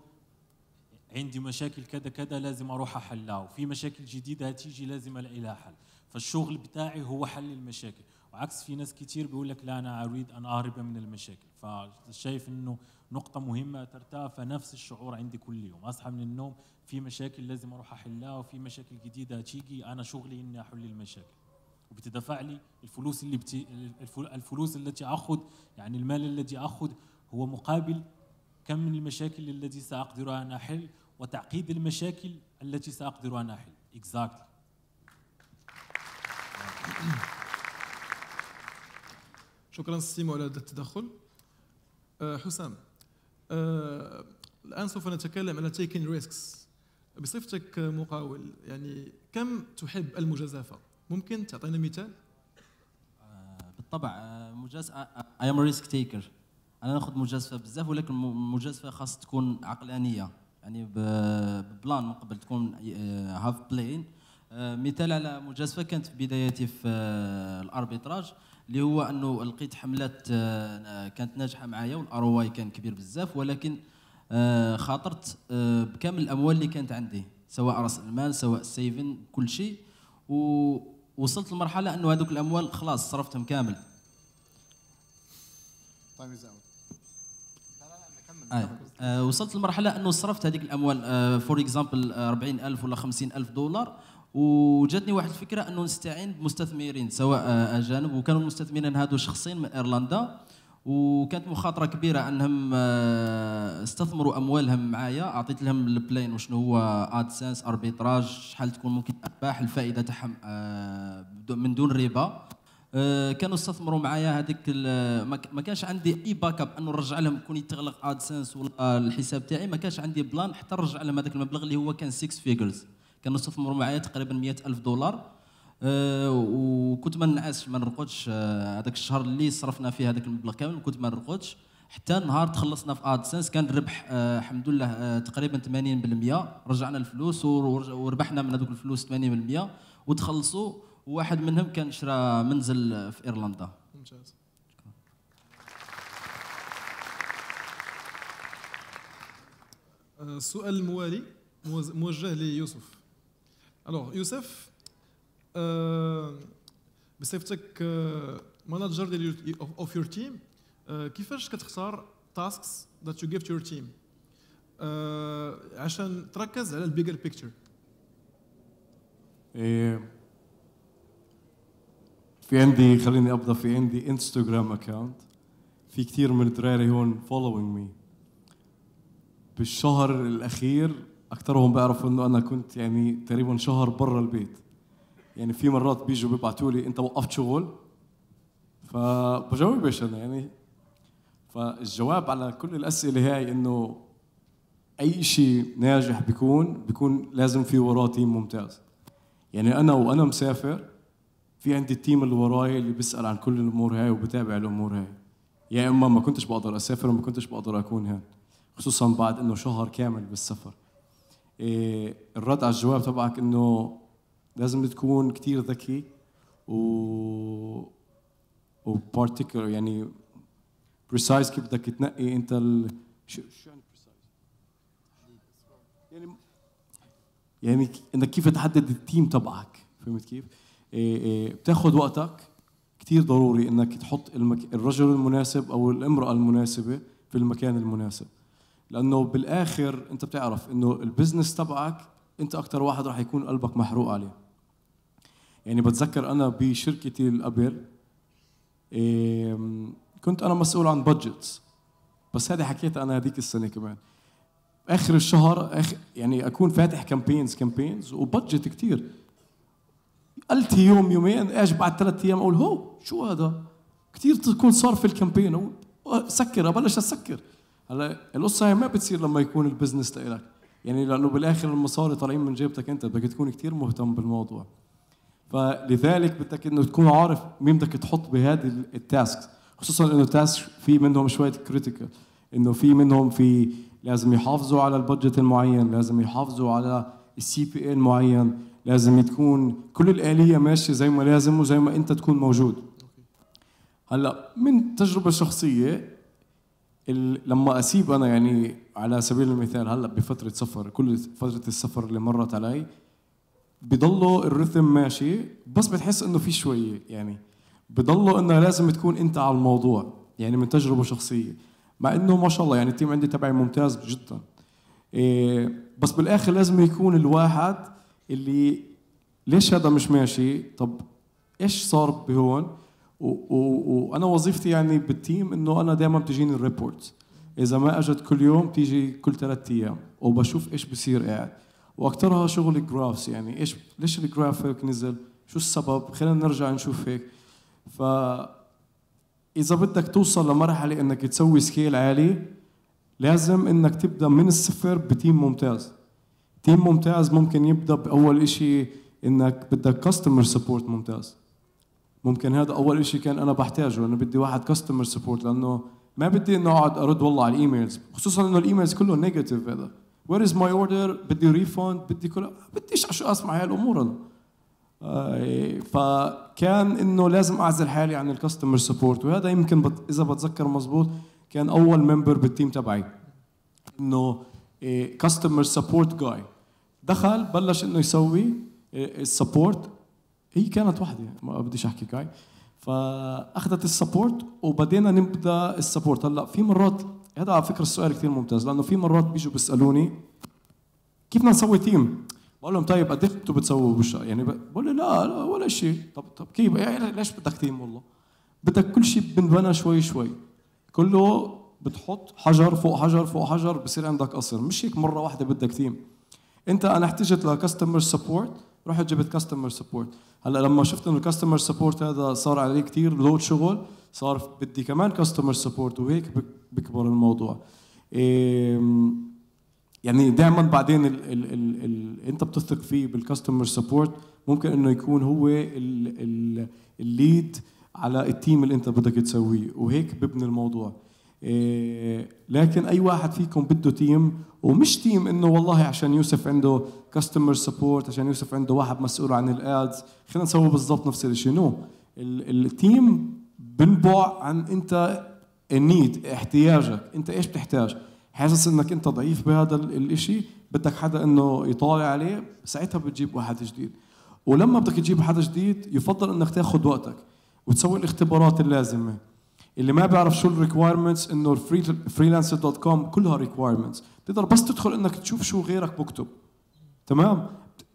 [SPEAKER 2] عندي مشاكل كذا كذا لازم اروح احلها وفي مشاكل جديده هتيجي لازم الاقي لها حل فالشغل بتاعي هو حل المشاكل وعكس في ناس كتير بيقول لك لا انا اريد ان اهرب من المشاكل فشايف انه نقطة مهمة ترتاح فنفس الشعور عندي كل يوم اصحى من النوم في مشاكل لازم اروح احلها وفي مشاكل جديدة هتيجي انا شغلي اني احل المشاكل وبتدفع لي الفلوس اللي بت... الفلوس التي اخذ يعني المال الذي اخذ هو مقابل كم من المشاكل التي ساقدر ان احل وتعقيد المشاكل التي ساقدر ان احل exactly شكرا سيمو على هذا
[SPEAKER 1] التدخل أه، حسام أه، الان سوف نتكلم على تيكن ريسكس بصفتك مقاول يعني كم تحب المجازفه ممكن تعطينا مثال؟ آه، بالطبع مجازفه اي ام
[SPEAKER 4] ريسك تيكر انا ناخذ مجازفه بزاف ولكن مجازفه خاص تكون عقلانيه يعني ببلان من قبل تكون هاف آه، آه، بلين مثال على مجازفه كانت في بدايتي في الاربيتراج اللي هو انه لقيت حملات كانت ناجحه معايا والار واي كان كبير بزاف ولكن خاطرت بكامل الاموال اللي كانت عندي سواء راس المال سواء السيفن كل شيء و وصلت لمرحله انه هذوك الاموال خلاص صرفتهم كامل طيب آه،, آه وصلت لمرحله انه صرفت هذيك الاموال آه فور اكزامبل 40000 ولا 50000 دولار وجاتني واحد الفكره انه نستعين بمستثمرين سواء آه، اجانب وكانوا المستثمرين هادو شخصين من ايرلندا وكانت مخاطره كبيره انهم آه، استثمروا اموالهم معايا اعطيت لهم البلاين وشنو هو ادسنس اربيتراج شحال تكون ممكن ارباح الفائده تاعهم آه، من دون ربا آه، كانوا استثمروا معايا هذيك ما كانش عندي اي باك اب انه نرجع لهم كون يتغلق ادسنس ولا الحساب تاعي ما كانش عندي بلان حتى نرجع لهم هذاك المبلغ اللي هو كان 6 فيجرز كانوا استثمروا معايا تقريبا 100000 دولار آه، وكنت ما نعسش ما نرقدش آه، هذاك الشهر اللي صرفنا فيه هذاك المبلغ كامل كنت ما نرقدش حتى النهار تخلصنا في ادسنس كان الربح آه، الحمد لله تقريبا 80% رجعنا الفلوس وربحنا من هذوك الفلوس 80% وتخلصوا وواحد منهم كان شرى منزل في ايرلندا
[SPEAKER 1] ممتاز السؤال الموالي موجه ليوسف الوغ يوسف بصفتك مانجر ديال اوف يور تيم كيفاش كتختار تاسكس ذات يو جيف تو يور تيم عشان تركز على البيجر بيكتشر
[SPEAKER 5] في عندي خليني ابدا في عندي انستغرام اكونت في كثير من الدراري هون فولوينج مي بالشهر الاخير اكثرهم بيعرفوا انه انا كنت يعني تقريبا شهر برا البيت يعني في مرات بيجوا بيبعتوا لي انت وقفت شغل فبجاوبش انا يعني فالجواب على كل الاسئله هاي انه اي شيء ناجح بيكون بيكون لازم في وراه تيم ممتاز يعني انا وانا مسافر في عندي التيم اللي وراي اللي بيسال عن كل الامور هاي وبتابع الامور هاي يا اما ما كنتش بقدر اسافر وما كنتش بقدر اكون هون خصوصا بعد انه شهر كامل بالسفر إيه الرد على الجواب تبعك انه لازم تكون كثير ذكي و وبارتيكولر يعني بريسايز كيف بدك تنقي انت ال... شو يعني يعني يعني انك كيف تحدد التيم تبعك فهمت كيف؟ إيه، إيه، بتاخذ وقتك كثير ضروري انك تحط المك... الرجل المناسب او الامراه المناسبه في المكان المناسب لانه بالاخر انت بتعرف انه البزنس تبعك انت اكثر واحد راح يكون قلبك محروق عليه يعني بتذكر انا بشركتي الابل كنت انا مسؤول عن بادجتس بس هذه حكيتها انا هذيك السنه كمان اخر الشهر آخر يعني اكون فاتح كامبينز كامبينز وبادجت كثير قلت يوم يومين اجي بعد ثلاث ايام اقول هو شو هذا؟ كثير تكون صار في الكامبين سكر ابلش اسكر هلا القصه هي ما بتصير لما يكون البزنس لك يعني لانه بالاخر المصاري طالعين من جيبتك انت بدك تكون كثير مهتم بالموضوع فلذلك بدك انه تكون عارف مين بدك تحط بهذه التاسكس خصوصا انه تاسك في منهم شويه كريتيكال انه في منهم في لازم يحافظوا على البادجت المعين لازم يحافظوا على السي بي ان معين لازم تكون كل الاليه ماشيه زي ما لازم وزي ما انت تكون موجود هلا من تجربه شخصيه لما اسيب انا يعني على سبيل المثال هلا بفتره سفر كل فتره السفر اللي مرت علي بضله الريتم ماشي بس بتحس انه في شويه يعني بضله انه لازم تكون انت على الموضوع يعني من تجربه شخصيه مع انه ما شاء الله يعني التيم عندي تبعي ممتاز جدا إيه بس بالاخر لازم يكون الواحد اللي ليش هذا مش ماشي طب ايش صار بهون وانا وظيفتي يعني بالتيم انه انا دائما بتجيني الريبورت اذا ما اجت كل يوم تيجي كل ثلاث ايام وبشوف ايش بصير قاعد إيه. واكثرها شغل جرافس يعني ايش ليش الجراف هيك نزل شو السبب خلينا نرجع نشوف هيك ف اذا بدك توصل لمرحله انك تسوي سكيل عالي لازم انك تبدا من الصفر بتيم ممتاز تيم ممتاز ممكن يبدا باول شيء انك بدك كاستمر سبورت ممتاز ممكن هذا اول شيء كان انا بحتاجه انا بدي واحد كاستمر سبورت لانه ما بدي انه اقعد ارد والله على الايميلز خصوصا انه الايميلز كله نيجاتيف هذا وير از ماي اوردر بدي ريفند بدي كل بديش اسمع هاي الامور انا آه، فكان انه لازم اعزل حالي عن الكاستمر سبورت وهذا يمكن بت... اذا بتذكر مزبوط كان اول ممبر بالتيم تبعي انه كاستمر سبورت جاي دخل بلش انه يسوي السبورت إيه، هي كانت وحده ما بديش احكي جاي فاخذت السبورت وبدينا نبدا السبورت هلا في مرات هذا على فكره السؤال كثير ممتاز لانه في مرات بيجوا بيسالوني كيف بدنا نسوي تيم؟ بقول لهم طيب قد ايه انتم بتسووا يعني بقول لي لا, لا ولا شيء طب طب كيف يعني ليش بدك تيم والله؟ بدك كل شيء بنبنى شوي شوي كله بتحط حجر فوق حجر فوق حجر بصير عندك قصر مش هيك مره واحده بدك تيم انت انا احتجت لكاستمر سبورت رحت جبت كاستمر سبورت هلا لما شفت انه الكاستمر سبورت هذا صار عليه كثير لود شغل صار بدي كمان كاستمر سبورت وهيك بكبر الموضوع يعني دائما بعدين الـ الـ الـ الـ انت بتثق فيه بالكاستمر سبورت ممكن انه يكون هو الليد على التيم اللي انت بدك تسويه وهيك ببني الموضوع إيه، لكن اي واحد فيكم بده تيم ومش تيم انه والله عشان يوسف عنده كاستمر سبورت عشان يوسف عنده واحد مسؤول عن الادز خلينا نسوي بالضبط نفس الشيء نو التيم بنبع عن انت النيد احتياجك انت ايش بتحتاج حاسس انك انت ضعيف بهذا الشيء بدك حدا انه يطالع عليه ساعتها بتجيب واحد جديد ولما بدك تجيب حدا جديد يفضل انك تاخذ وقتك وتسوي الاختبارات اللازمه اللي ما بيعرف شو الريكوايرمنتس انه الفريلانسر دوت كوم كلها ريكوايرمنتس بتقدر بس تدخل انك تشوف شو غيرك بكتب تمام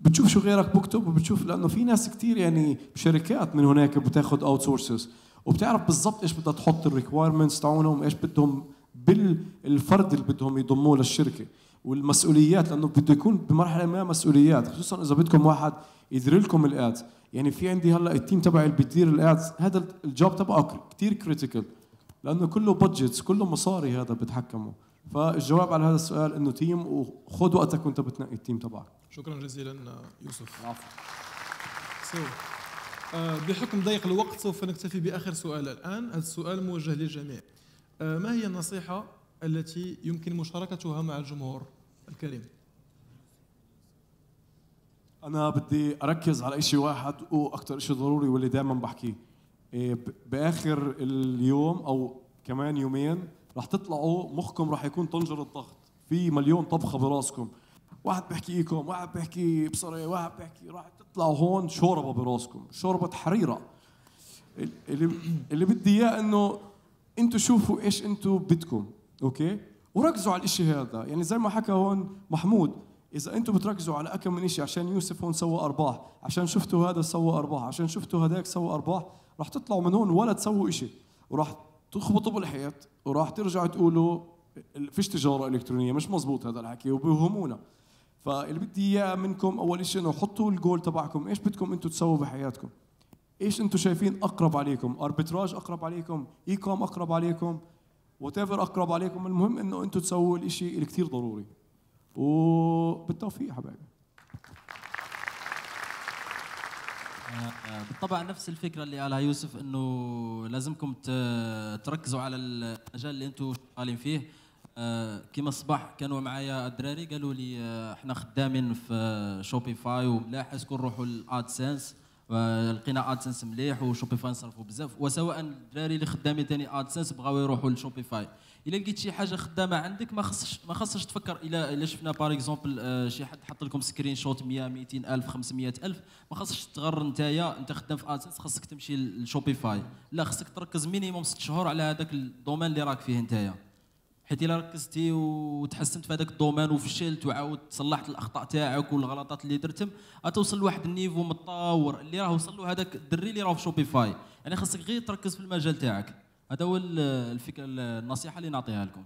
[SPEAKER 5] بتشوف شو غيرك بكتب وبتشوف لانه في ناس كثير يعني بشركات من هناك بتاخذ اوت سورسز وبتعرف بالضبط ايش بدها تحط الريكوايرمنتس تاعونهم ايش بدهم بالفرد اللي بدهم يضموه للشركه والمسؤوليات لانه بده يكون بمرحله ما مسؤوليات خصوصا اذا بدكم واحد يدير لكم الادز يعني في عندي هلا التيم تبعي اللي بيدير الادز هذا الجوب تبعه كثير كريتيكال لانه كله بادجتس كله مصاري هذا بتحكمه فالجواب على هذا السؤال انه تيم وخذ وقتك وانت بتنقي التيم تبعك
[SPEAKER 1] شكرا جزيلا آه، يوسف العفو آه، بحكم ضيق الوقت سوف نكتفي باخر سؤال الان هذا السؤال موجه للجميع آه، ما هي النصيحه التي يمكن مشاركتها مع الجمهور الكريم
[SPEAKER 5] انا بدي اركز على شيء واحد واكثر شيء ضروري واللي دائما بحكيه إيه، باخر اليوم او كمان يومين رح تطلعوا مخكم رح يكون طنجره ضغط في مليون طبخه براسكم واحد بحكي ايكوم واحد بحكي بصري واحد بحكي راح اطلعوا هون شوربه براسكم شوربه حريره اللي اللي بدي اياه انه انتم شوفوا ايش انتم بدكم اوكي وركزوا على الشيء هذا يعني زي ما حكى هون محمود اذا انتم بتركزوا على اكم من شيء عشان يوسف هون سوى ارباح عشان شفتوا هذا سوى ارباح عشان شفتوا هذاك سوى ارباح راح تطلعوا من هون ولا تسووا شيء وراح تخبطوا بالحيط وراح ترجعوا تقولوا فيش تجاره الكترونيه مش مزبوط هذا الحكي وبيوهمونا فاللي بدي اياه منكم اول شيء انه حطوا الجول تبعكم ايش بدكم انتم تسووا بحياتكم ايش انتم شايفين اقرب عليكم اربيتراج اقرب عليكم اي كوم اقرب عليكم وات اقرب عليكم المهم انه انتم تسووا الشيء اللي كثير ضروري وبالتوفيق حبايبي
[SPEAKER 4] آه، بالطبع نفس الفكره اللي قالها يوسف انه لازمكم تركزوا على المجال اللي انتم شغالين فيه آه، كيما الصباح كانوا معايا الدراري قالوا لي آه، احنا خدامين في شوبيفاي وملاح اسكو نروحوا لادسنس لقينا ادسنس مليح وشوبيفاي نصرفوا بزاف وسواء الدراري اللي خدامين ثاني ادسنس بغاو يروحوا لشوبيفاي الا لقيت شي حاجه خدامه عندك ما خصش ما خصش تفكر الا الا شفنا بار اكزومبل آه، شي حد حط لكم سكرين شوت 100 200 الف 500 الف ما خصش تغر نتايا انت خدام في ادسنس خصك تمشي لشوبيفاي لا خصك تركز مينيموم 6 شهور على هذاك الدومين اللي راك فيه نتايا حيت الا ركزتي وتحسنت في هذاك الدومين وفشلت وعاود صلحت الاخطاء تاعك والغلطات اللي درتهم غتوصل لواحد النيفو متطور اللي راه وصل له هذاك الدري اللي راه في شوبيفاي يعني خاصك غير تركز في المجال تاعك هذا هو الفكره النصيحه اللي نعطيها لكم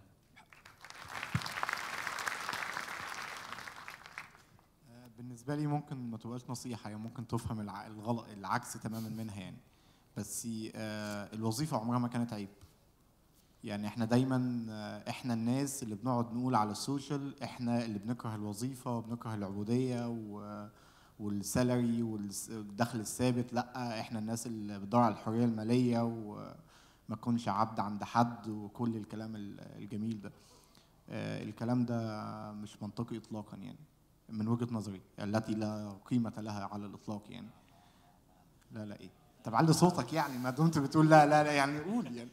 [SPEAKER 3] آه، بالنسبه لي ممكن ما تبقاش نصيحه يعني ممكن تفهم الغلط العكس تماما منها يعني بس آه، الوظيفه عمرها ما كانت عيب يعني احنا دايما احنا الناس اللي بنقعد نقول على السوشيال احنا اللي بنكره الوظيفه وبنكره العبوديه و والسالري والدخل الثابت لا احنا الناس اللي بتدور على الحريه الماليه وما تكونش عبد عند حد وكل الكلام الجميل ده آه، الكلام ده مش منطقي اطلاقا يعني من وجهه نظري التي لا قيمه لها على الاطلاق يعني لا لا ايه طب علي صوتك يعني ما دمت بتقول لا لا لا يعني قول يعني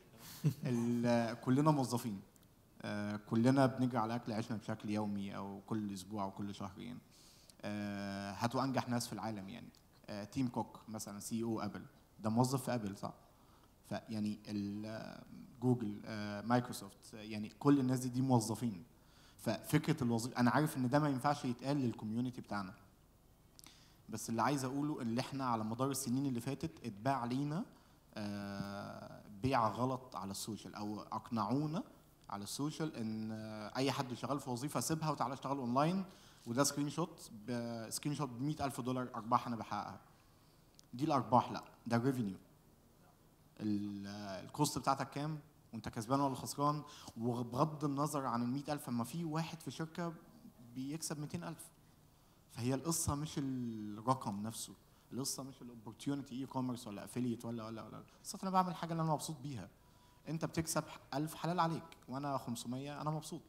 [SPEAKER 3] كلنا موظفين آه، كلنا بنجري على اكل عيشنا بشكل يومي او كل اسبوع او كل شهرين يعني. آه، هاتوا انجح ناس في العالم يعني آه، تيم كوك مثلا سي او ابل ده موظف في ابل صح فيعني جوجل مايكروسوفت يعني كل الناس دي دي موظفين ففكره الوظيفه انا عارف ان ده ما ينفعش يتقال للكوميونتي بتاعنا بس اللي عايز اقوله ان احنا على مدار السنين اللي فاتت اتباع لينا آه، بيع غلط على السوشيال او اقنعونا على السوشيال ان آه، اي حد شغال في وظيفه سيبها وتعالى اشتغل اونلاين وده سكرين شوت سكرين شوت ب 100000 دولار ارباح انا بحققها دي الارباح لا ده ريفينيو الكوست آه، بتاعتك كام وانت كسبان ولا خسران وبغض النظر عن ال 100000 اما في واحد في شركه بيكسب 200000 فهي القصه مش الرقم نفسه لسه مش الاوبورتيونتي اي كوميرس ولا افيليت ولا ولا ولا لسه انا بعمل حاجه اللي انا مبسوط بيها انت بتكسب 1000 حلال عليك وانا 500 انا مبسوط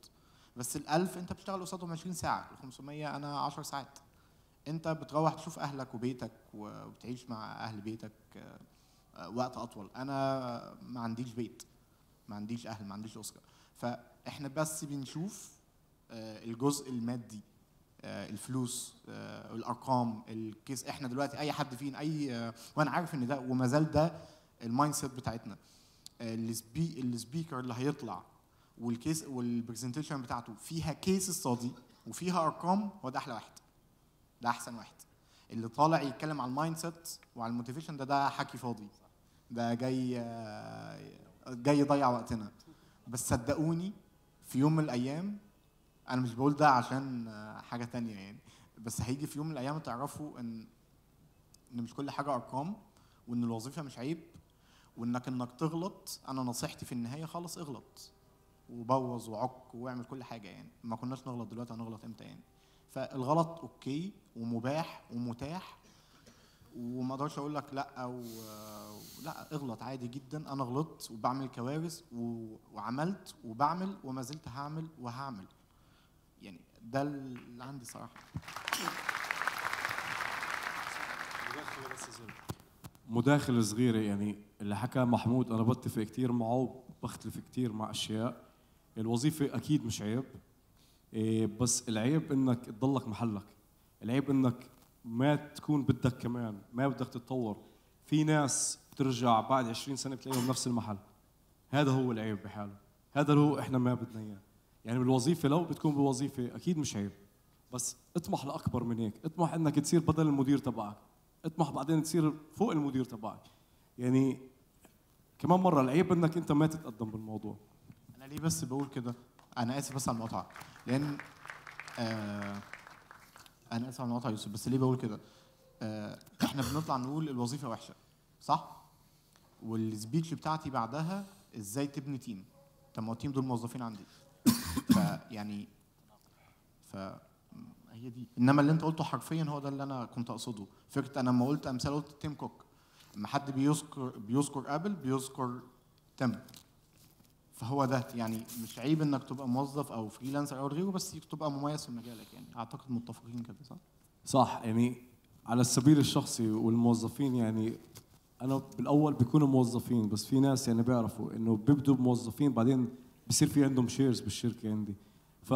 [SPEAKER 3] بس ال 1000 انت بتشتغل قصادهم 20 ساعه ال 500 انا 10 ساعات انت بتروح تشوف اهلك وبيتك وبتعيش مع اهل بيتك آه، آه، وقت اطول انا ما عنديش بيت ما عنديش اهل ما عنديش اسره فاحنا بس بنشوف آه، الجزء المادي آه، الفلوس آه، الارقام الكيس احنا دلوقتي اي حد فينا اي آه، وانا عارف ان ده وما زال ده المايند سيت بتاعتنا السبي السبيكر اللي هيطلع والكيس والبرزنتيشن بتاعته فيها كيس استادي وفيها ارقام هو ده احلى واحد ده احسن واحد اللي طالع يتكلم على المايند سيت وعلى الموتيفيشن ده ده حكي فاضي ده جاي جاي يضيع وقتنا بس صدقوني في يوم من الايام انا مش بقول ده عشان حاجه تانية يعني بس هيجي في يوم من الايام تعرفوا ان ان مش كل حاجه ارقام وان الوظيفه مش عيب وانك انك تغلط انا نصيحتي في النهايه خالص اغلط وبوظ وعك واعمل كل حاجه يعني ما كناش نغلط دلوقتي هنغلط امتى يعني فالغلط اوكي ومباح ومتاح وما اقدرش اقول لك لا او لا اغلط عادي جدا انا غلطت وبعمل كوارث وعملت وبعمل وما زلت هعمل وهعمل يعني ده اللي عندي صراحه
[SPEAKER 5] مداخله صغيره مداخله صغيره يعني اللي حكى محمود انا بتفق كثير معه بختلف كثير مع اشياء الوظيفه اكيد مش عيب إيه، بس العيب انك تضلك محلك العيب انك ما تكون بدك كمان ما بدك تتطور في ناس بترجع بعد 20 سنه بتلاقيهم نفس المحل هذا هو العيب بحاله هذا هو احنا ما بدنا اياه يعني بالوظيفه لو بتكون بوظيفه اكيد مش عيب بس اطمح لاكبر من هيك اطمح انك تصير بدل المدير تبعك اطمح بعدين تصير فوق المدير تبعك يعني كمان مره العيب انك انت ما تتقدم بالموضوع
[SPEAKER 3] انا ليه بس بقول كده انا اسف بس على المقاطعه لان آه انا اسف على المقاطعه يوسف بس ليه بقول كده آه احنا بنطلع نقول الوظيفه وحشه صح والسبيتش بتاعتي بعدها ازاي تبني تيم طب ما التيم دول موظفين عندي فيعني ف هي دي انما اللي انت قلته حرفيا هو ده اللي انا كنت اقصده فكره انا لما قلت امثال قلت تيم كوك لما حد بيذكر بيذكر ابل بيذكر تيم فهو ده يعني مش عيب انك تبقى موظف او فريلانسر او غيره بس تبقى مميز في مجالك يعني اعتقد متفقين كده صح؟
[SPEAKER 5] صح يعني على السبيل الشخصي والموظفين يعني انا بالاول بيكونوا موظفين بس في ناس يعني بيعرفوا انه بيبدوا موظفين بعدين بصير في عندهم شيرز بالشركه عندي ف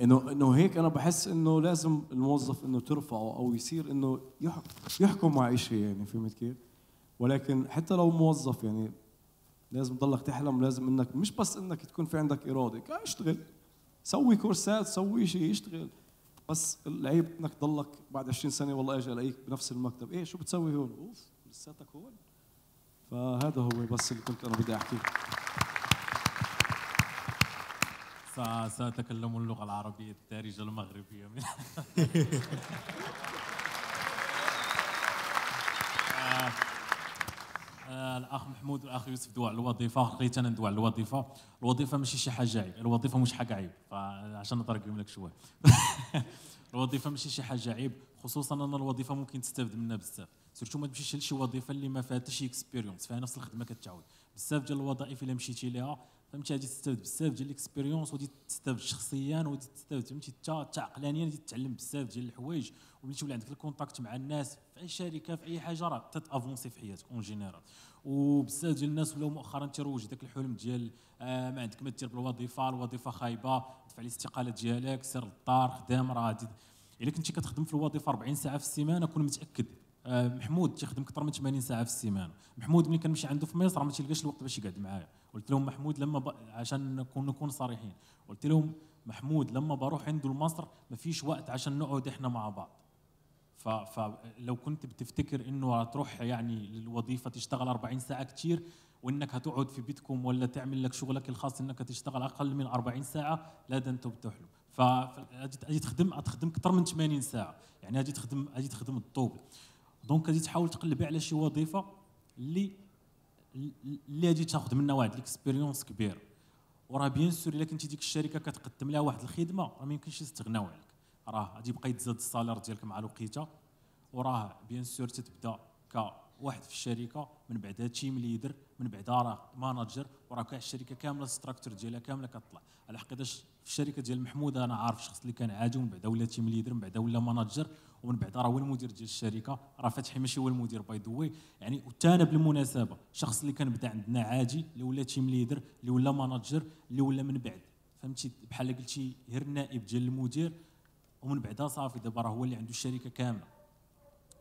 [SPEAKER 5] انه انه هيك انا بحس انه لازم الموظف انه ترفعه او يصير انه يحكم مع شيء يعني فهمت كيف؟ ولكن حتى لو موظف يعني لازم تضلك تحلم لازم انك مش بس انك تكون في عندك اراده اشتغل سوي كورسات سوي شيء اشتغل بس العيب انك تضلك بعد 20 سنه والله اجي الاقيك بنفس المكتب ايه شو بتسوي هون اوف لساتك هون فهذا هو بس اللي كنت انا بدي احكيه
[SPEAKER 2] سأتكلم اللغة العربية الدارجة المغربية من آه، الاخ محمود والاخ يوسف دوا على الوظيفه خليت انا ندوي على الوظيفه الوظيفه ماشي شي حاجه عيب الوظيفه مش حاجه عيب عشان نطرق لك شويه الوظيفه ماشي شي حاجه عيب خصوصا ان الوظيفه ممكن تستافد منها بزاف سيرتو ما تمشيش لشي وظيفه اللي ما فيها حتى شي اكسبيريونس فيها نفس الخدمه كتعاود بزاف ديال الوظائف الا مشيتي ليها فهمتي غادي تستافد بزاف ديال الاكسبيريونس وغادي تستافد شخصيا وغادي تستافد فهمتي حتى عقلانيا غادي تتعلم بزاف ديال الحوايج وملي تولي عندك الكونتاكت مع الناس في اي شركه في اي حاجه راه تتافونسي في حياتك اون جينيرال وبزاف ديال الناس ولاو مؤخرا تيروج داك الحلم ديال آه ما عندك ما دير بالوظيفه الوظيفه خايبه دفع الاستقاله ديالك سير للدار خدام راه غادي الا كنتي كتخدم في الوظيفه 40 ساعه في السيمانه كون متاكد آه، محمود تيخدم اكثر من 80 ساعه في السيمانه محمود ملي كنمشي عنده في مصر ما تيلقاش الوقت باش يقعد معايا قلت لهم محمود لما ب... عشان نكون نكون صريحين قلت لهم محمود لما بروح عنده لمصر فيش وقت عشان نقعد احنا مع بعض ف... فلو كنت بتفتكر انه هتروح يعني للوظيفه تشتغل 40 ساعه كتير وانك هتقعد في بيتكم ولا تعمل لك شغلك الخاص انك تشتغل اقل من 40 ساعه لا ده انتم بتحلم ف اجي تخدم تخدم اكثر من 80 ساعه يعني اجي تخدم اجي تخدم الطوب دونك اجي تحاول تقلبي على شي وظيفه اللي اللي غادي تاخذ منها واحد ليكسبيريونس كبيره وراه بيان سور الا كنتي ديك الشركه كتقدم لها واحد الخدمه راه ما يمكنش يستغناو عليك راه غادي يبقى يتزاد السالير ديالك مع الوقيته وراه بيان سور تتبدا كواحد في الشركه من بعدها تيم ليدر من بعدها راه ماناجر وراه كاع الشركه كامله الستراكتور ديالها كامله كطلع على حقيقه في الشركه ديال محمود انا عارف الشخص اللي كان عاجو من بعد ولا تيم ليدر من بعد ولا ماناجر ومن بعد راه هو المدير ديال الشركه راه فتحي ماشي هو المدير باي ذا واي يعني وتا انا بالمناسبه الشخص اللي كان بدا عندنا عاجي اللي ولا تيم ليدر اللي ولا ماناجر اللي ولا من بعد فهمتي بحال قلتي غير النائب ديال المدير ومن بعدها صافي دابا راه هو اللي عنده الشركه كامله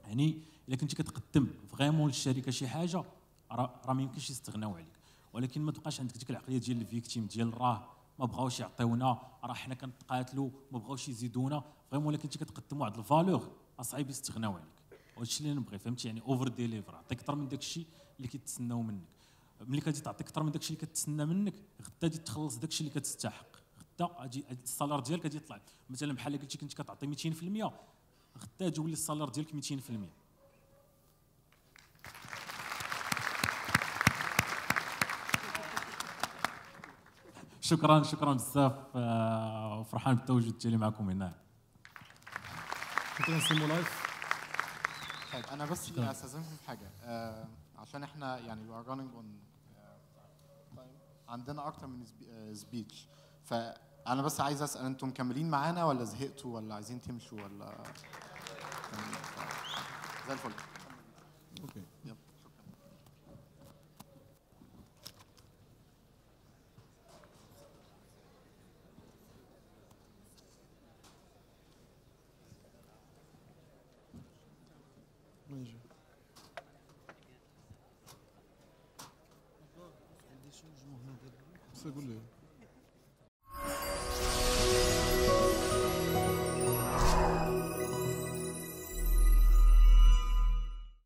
[SPEAKER 2] يعني الا كنتي كتقدم فريمون للشركه شي حاجه راه ما يمكنش يستغناو عليك ولكن ما تبقاش عندك ديك العقليه ديال الفيكتيم ديال راه ما بغاوش يعطيونا راه حنا كنتقاتلوا ما بغاوش يزيدونا فريمون الا كنتي كتقدم واحد الفالور صعيب يستغناو عليك وهادشي اللي نبغي فهمتي يعني اوفر ديليفر عطيك اكثر من داكشي اللي كيتسناو منك ملي كتجي تعطيك اكثر من داكشي اللي كتسنى منك غدا غادي تخلص داكشي اللي كتستحق غدا غادي السالار ديالك غادي يطلع مثلا بحال قلتي كنت كتعطي 200% غدا تولي يولي السالار ديالك 200% شكرا شكرا بزاف وفرحان آه، بالتواجد ديالي معكم هنا
[SPEAKER 3] شكرا سي لايف طيب انا بس استاذنكم في حاجه آه، عشان احنا يعني we are running on آه، عندنا اكتر من سبيتش فانا بس عايز اسال انتم مكملين معانا ولا زهقتوا ولا عايزين تمشوا ولا طيب، زي الفل
[SPEAKER 1] segundo eu.